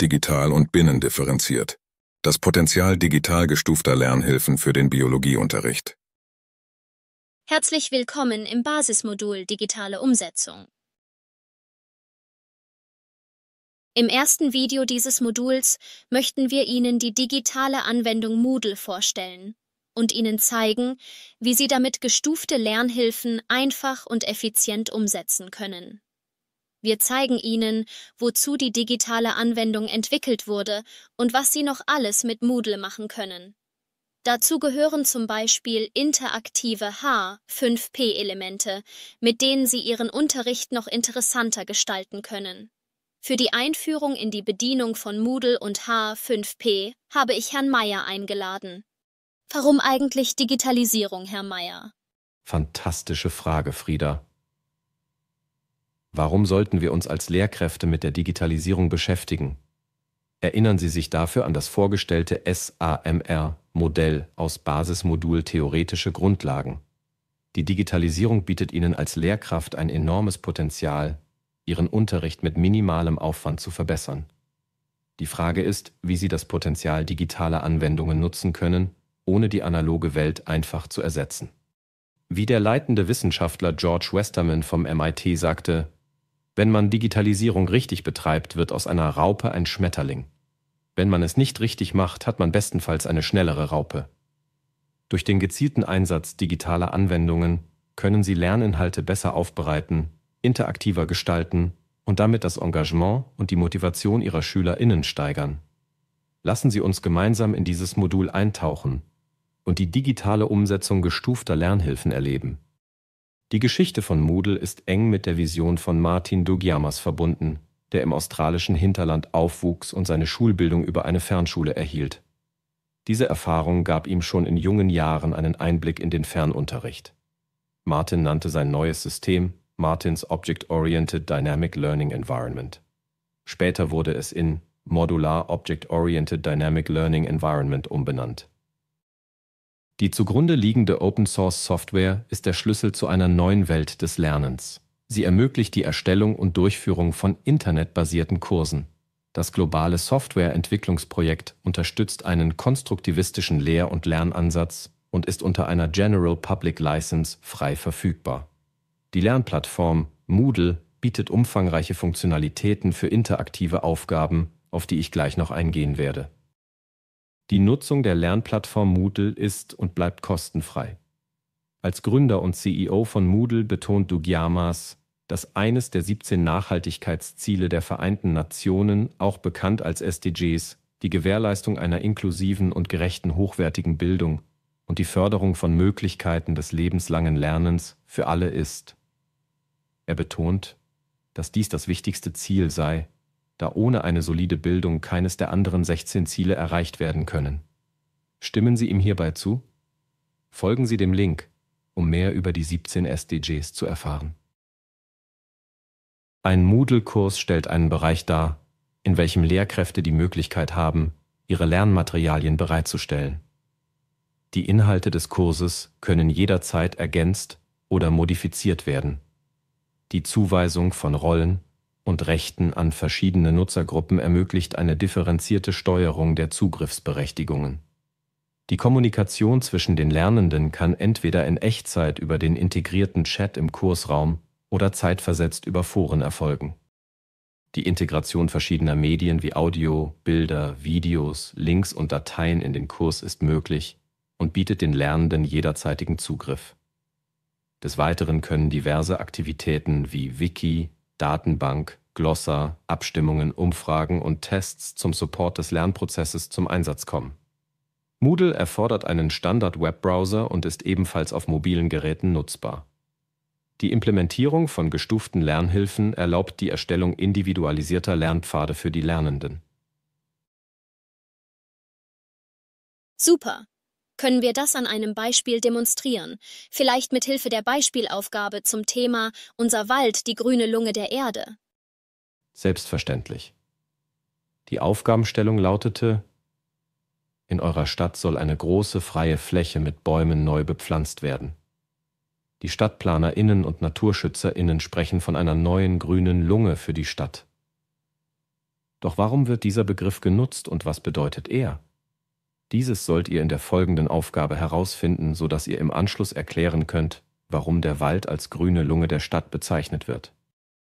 digital und binnendifferenziert. Das Potenzial digital gestufter Lernhilfen für den Biologieunterricht. Herzlich willkommen im Basismodul Digitale Umsetzung. Im ersten Video dieses Moduls möchten wir Ihnen die digitale Anwendung Moodle vorstellen und Ihnen zeigen, wie Sie damit gestufte Lernhilfen einfach und effizient umsetzen können. Wir zeigen Ihnen, wozu die digitale Anwendung entwickelt wurde und was Sie noch alles mit Moodle machen können. Dazu gehören zum Beispiel interaktive H5P-Elemente, mit denen Sie Ihren Unterricht noch interessanter gestalten können. Für die Einführung in die Bedienung von Moodle und H5P habe ich Herrn Meyer eingeladen. Warum eigentlich Digitalisierung, Herr Meyer? Fantastische Frage, Frieda. Warum sollten wir uns als Lehrkräfte mit der Digitalisierung beschäftigen? Erinnern Sie sich dafür an das vorgestellte SAMR-Modell aus Basismodul Theoretische Grundlagen. Die Digitalisierung bietet Ihnen als Lehrkraft ein enormes Potenzial, Ihren Unterricht mit minimalem Aufwand zu verbessern. Die Frage ist, wie Sie das Potenzial digitaler Anwendungen nutzen können, ohne die analoge Welt einfach zu ersetzen. Wie der leitende Wissenschaftler George Westerman vom MIT sagte, wenn man Digitalisierung richtig betreibt, wird aus einer Raupe ein Schmetterling. Wenn man es nicht richtig macht, hat man bestenfalls eine schnellere Raupe. Durch den gezielten Einsatz digitaler Anwendungen können Sie Lerninhalte besser aufbereiten, interaktiver gestalten und damit das Engagement und die Motivation Ihrer SchülerInnen steigern. Lassen Sie uns gemeinsam in dieses Modul eintauchen und die digitale Umsetzung gestufter Lernhilfen erleben. Die Geschichte von Moodle ist eng mit der Vision von Martin Doguyamas verbunden, der im australischen Hinterland aufwuchs und seine Schulbildung über eine Fernschule erhielt. Diese Erfahrung gab ihm schon in jungen Jahren einen Einblick in den Fernunterricht. Martin nannte sein neues System Martins Object-Oriented Dynamic Learning Environment. Später wurde es in Modular Object-Oriented Dynamic Learning Environment umbenannt. Die zugrunde liegende Open-Source-Software ist der Schlüssel zu einer neuen Welt des Lernens. Sie ermöglicht die Erstellung und Durchführung von internetbasierten Kursen. Das globale Softwareentwicklungsprojekt unterstützt einen konstruktivistischen Lehr- und Lernansatz und ist unter einer General Public License frei verfügbar. Die Lernplattform Moodle bietet umfangreiche Funktionalitäten für interaktive Aufgaben, auf die ich gleich noch eingehen werde. Die Nutzung der Lernplattform Moodle ist und bleibt kostenfrei. Als Gründer und CEO von Moodle betont Dugiamas, dass eines der 17 Nachhaltigkeitsziele der Vereinten Nationen, auch bekannt als SDGs, die Gewährleistung einer inklusiven und gerechten hochwertigen Bildung und die Förderung von Möglichkeiten des lebenslangen Lernens für alle ist. Er betont, dass dies das wichtigste Ziel sei, da ohne eine solide Bildung keines der anderen 16 Ziele erreicht werden können. Stimmen Sie ihm hierbei zu? Folgen Sie dem Link, um mehr über die 17 SDGs zu erfahren. Ein Moodle-Kurs stellt einen Bereich dar, in welchem Lehrkräfte die Möglichkeit haben, ihre Lernmaterialien bereitzustellen. Die Inhalte des Kurses können jederzeit ergänzt oder modifiziert werden. Die Zuweisung von Rollen, und Rechten an verschiedene Nutzergruppen ermöglicht eine differenzierte Steuerung der Zugriffsberechtigungen. Die Kommunikation zwischen den Lernenden kann entweder in Echtzeit über den integrierten Chat im Kursraum oder zeitversetzt über Foren erfolgen. Die Integration verschiedener Medien wie Audio, Bilder, Videos, Links und Dateien in den Kurs ist möglich und bietet den Lernenden jederzeitigen Zugriff. Des Weiteren können diverse Aktivitäten wie Wiki, Datenbank, Glossar, Abstimmungen, Umfragen und Tests zum Support des Lernprozesses zum Einsatz kommen. Moodle erfordert einen Standard-Webbrowser und ist ebenfalls auf mobilen Geräten nutzbar. Die Implementierung von gestuften Lernhilfen erlaubt die Erstellung individualisierter Lernpfade für die Lernenden. Super! können wir das an einem Beispiel demonstrieren, vielleicht mit Hilfe der Beispielaufgabe zum Thema Unser Wald, die grüne Lunge der Erde. Selbstverständlich. Die Aufgabenstellung lautete In eurer Stadt soll eine große freie Fläche mit Bäumen neu bepflanzt werden. Die Stadtplanerinnen und Naturschützerinnen sprechen von einer neuen grünen Lunge für die Stadt. Doch warum wird dieser Begriff genutzt und was bedeutet er? Dieses sollt ihr in der folgenden Aufgabe herausfinden, so dass ihr im Anschluss erklären könnt, warum der Wald als grüne Lunge der Stadt bezeichnet wird.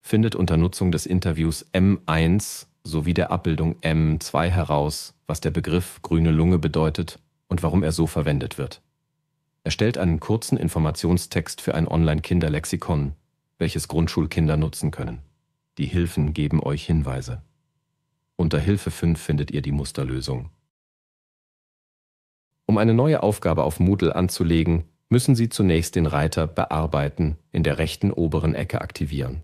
Findet unter Nutzung des Interviews M1 sowie der Abbildung M2 heraus, was der Begriff grüne Lunge bedeutet und warum er so verwendet wird. Erstellt einen kurzen Informationstext für ein Online-Kinderlexikon, welches Grundschulkinder nutzen können. Die Hilfen geben euch Hinweise. Unter Hilfe 5 findet ihr die Musterlösung. Um eine neue Aufgabe auf Moodle anzulegen, müssen Sie zunächst den Reiter Bearbeiten in der rechten oberen Ecke aktivieren.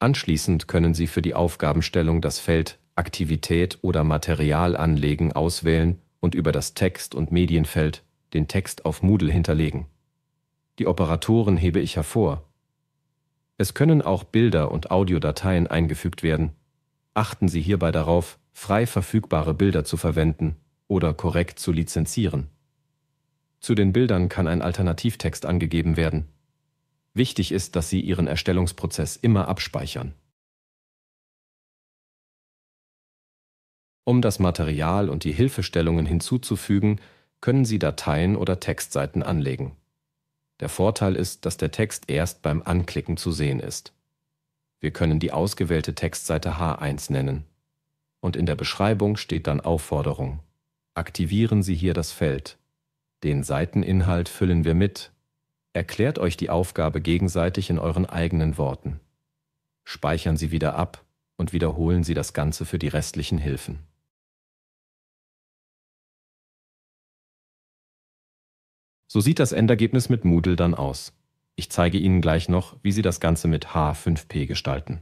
Anschließend können Sie für die Aufgabenstellung das Feld Aktivität oder Material anlegen auswählen und über das Text- und Medienfeld den Text auf Moodle hinterlegen. Die Operatoren hebe ich hervor. Es können auch Bilder und Audiodateien eingefügt werden. Achten Sie hierbei darauf, frei verfügbare Bilder zu verwenden oder korrekt zu lizenzieren. Zu den Bildern kann ein Alternativtext angegeben werden. Wichtig ist, dass Sie Ihren Erstellungsprozess immer abspeichern. Um das Material und die Hilfestellungen hinzuzufügen, können Sie Dateien oder Textseiten anlegen. Der Vorteil ist, dass der Text erst beim Anklicken zu sehen ist. Wir können die ausgewählte Textseite H1 nennen. Und in der Beschreibung steht dann Aufforderung aktivieren Sie hier das Feld. Den Seiteninhalt füllen wir mit. Erklärt euch die Aufgabe gegenseitig in euren eigenen Worten. Speichern Sie wieder ab und wiederholen Sie das Ganze für die restlichen Hilfen. So sieht das Endergebnis mit Moodle dann aus. Ich zeige Ihnen gleich noch, wie Sie das Ganze mit H5P gestalten.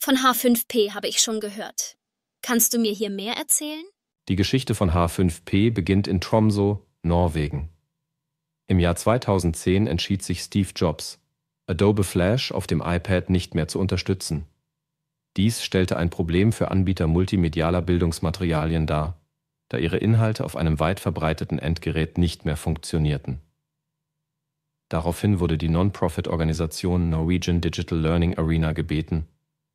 Von H5P habe ich schon gehört. Kannst du mir hier mehr erzählen? Die Geschichte von H5P beginnt in Tromso, Norwegen. Im Jahr 2010 entschied sich Steve Jobs, Adobe Flash auf dem iPad nicht mehr zu unterstützen. Dies stellte ein Problem für Anbieter multimedialer Bildungsmaterialien dar, da ihre Inhalte auf einem weit verbreiteten Endgerät nicht mehr funktionierten. Daraufhin wurde die Non-Profit-Organisation Norwegian Digital Learning Arena gebeten,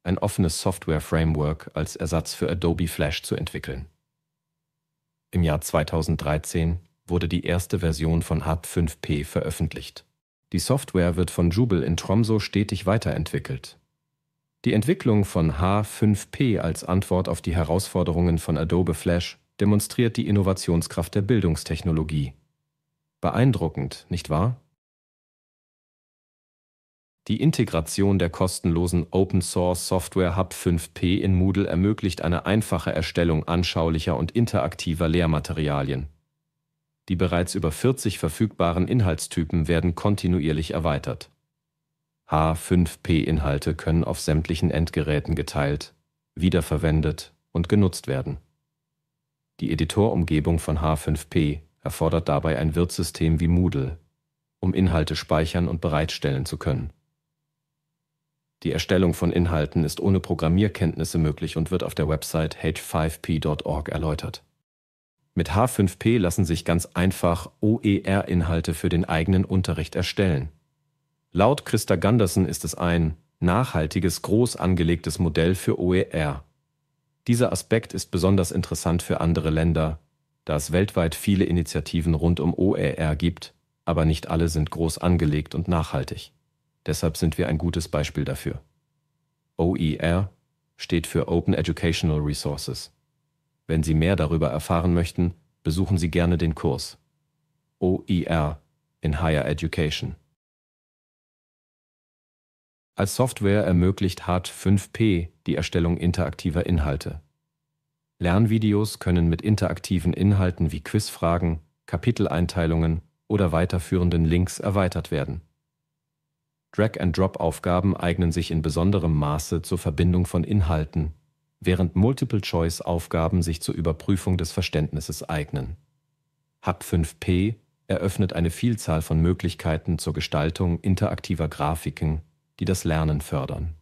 ein offenes Software-Framework als Ersatz für Adobe Flash zu entwickeln. Im Jahr 2013 wurde die erste Version von HAT 5P veröffentlicht. Die Software wird von Jubel in Tromso stetig weiterentwickelt. Die Entwicklung von H5P als Antwort auf die Herausforderungen von Adobe Flash demonstriert die Innovationskraft der Bildungstechnologie. Beeindruckend, nicht wahr? Die Integration der kostenlosen Open Source Software Hub 5P in Moodle ermöglicht eine einfache Erstellung anschaulicher und interaktiver Lehrmaterialien. Die bereits über 40 verfügbaren Inhaltstypen werden kontinuierlich erweitert. H5P-Inhalte können auf sämtlichen Endgeräten geteilt, wiederverwendet und genutzt werden. Die Editorumgebung von H5P erfordert dabei ein Wirtsystem wie Moodle, um Inhalte speichern und bereitstellen zu können. Die Erstellung von Inhalten ist ohne Programmierkenntnisse möglich und wird auf der Website h5p.org erläutert. Mit H5P lassen sich ganz einfach OER-Inhalte für den eigenen Unterricht erstellen. Laut Christa Gunderson ist es ein nachhaltiges, groß angelegtes Modell für OER. Dieser Aspekt ist besonders interessant für andere Länder, da es weltweit viele Initiativen rund um OER gibt, aber nicht alle sind groß angelegt und nachhaltig. Deshalb sind wir ein gutes Beispiel dafür. OER steht für Open Educational Resources. Wenn Sie mehr darüber erfahren möchten, besuchen Sie gerne den Kurs OER in Higher Education. Als Software ermöglicht Hart 5P die Erstellung interaktiver Inhalte. Lernvideos können mit interaktiven Inhalten wie Quizfragen, Kapiteleinteilungen oder weiterführenden Links erweitert werden. Drag-and-Drop-Aufgaben eignen sich in besonderem Maße zur Verbindung von Inhalten, während Multiple-Choice-Aufgaben sich zur Überprüfung des Verständnisses eignen. Hub 5P eröffnet eine Vielzahl von Möglichkeiten zur Gestaltung interaktiver Grafiken, die das Lernen fördern.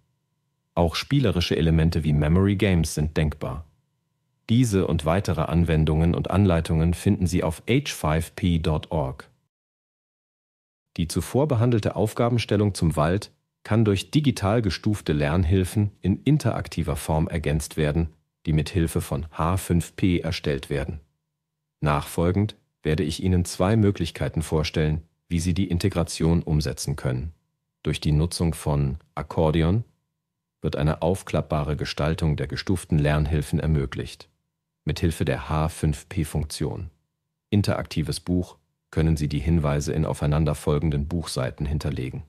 Auch spielerische Elemente wie Memory Games sind denkbar. Diese und weitere Anwendungen und Anleitungen finden Sie auf h5p.org. Die zuvor behandelte Aufgabenstellung zum Wald kann durch digital gestufte Lernhilfen in interaktiver Form ergänzt werden, die mit Hilfe von H5P erstellt werden. Nachfolgend werde ich Ihnen zwei Möglichkeiten vorstellen, wie Sie die Integration umsetzen können. Durch die Nutzung von Akkordeon wird eine aufklappbare Gestaltung der gestuften Lernhilfen ermöglicht, mit Hilfe der H5P-Funktion. Interaktives Buch können Sie die Hinweise in aufeinanderfolgenden Buchseiten hinterlegen.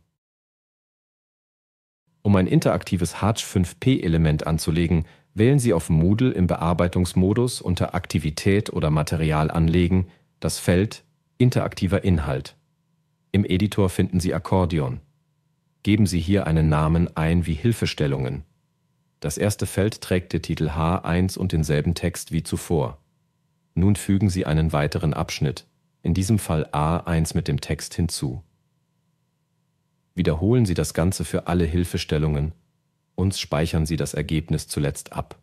Um ein interaktives Hatch 5 p element anzulegen, wählen Sie auf Moodle im Bearbeitungsmodus unter Aktivität oder Material anlegen das Feld Interaktiver Inhalt. Im Editor finden Sie Akkordeon. Geben Sie hier einen Namen ein wie Hilfestellungen. Das erste Feld trägt den Titel H1 und denselben Text wie zuvor. Nun fügen Sie einen weiteren Abschnitt in diesem Fall A1 mit dem Text hinzu. Wiederholen Sie das Ganze für alle Hilfestellungen und speichern Sie das Ergebnis zuletzt ab.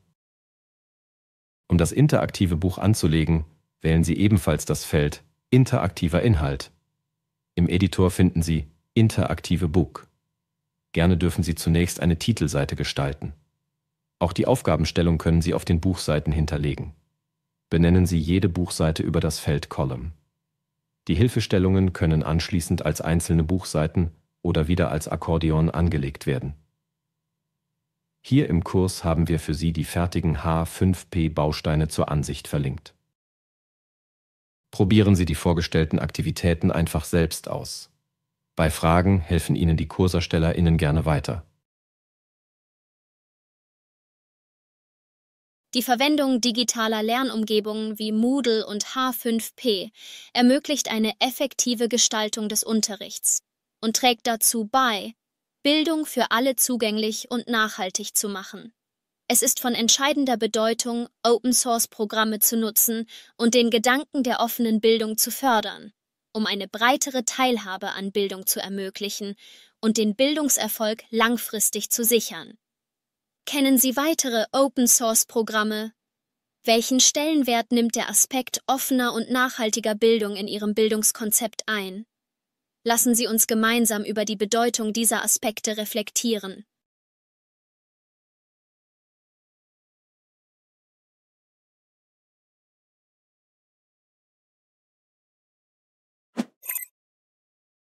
Um das interaktive Buch anzulegen, wählen Sie ebenfalls das Feld Interaktiver Inhalt. Im Editor finden Sie Interaktive Book. Gerne dürfen Sie zunächst eine Titelseite gestalten. Auch die Aufgabenstellung können Sie auf den Buchseiten hinterlegen. Benennen Sie jede Buchseite über das Feld Column. Die Hilfestellungen können anschließend als einzelne Buchseiten oder wieder als Akkordeon angelegt werden. Hier im Kurs haben wir für Sie die fertigen H5P-Bausteine zur Ansicht verlinkt. Probieren Sie die vorgestellten Aktivitäten einfach selbst aus. Bei Fragen helfen Ihnen die KurserstellerInnen gerne weiter. Die Verwendung digitaler Lernumgebungen wie Moodle und H5P ermöglicht eine effektive Gestaltung des Unterrichts und trägt dazu bei, Bildung für alle zugänglich und nachhaltig zu machen. Es ist von entscheidender Bedeutung, Open-Source-Programme zu nutzen und den Gedanken der offenen Bildung zu fördern, um eine breitere Teilhabe an Bildung zu ermöglichen und den Bildungserfolg langfristig zu sichern. Kennen Sie weitere Open-Source-Programme? Welchen Stellenwert nimmt der Aspekt offener und nachhaltiger Bildung in Ihrem Bildungskonzept ein? Lassen Sie uns gemeinsam über die Bedeutung dieser Aspekte reflektieren.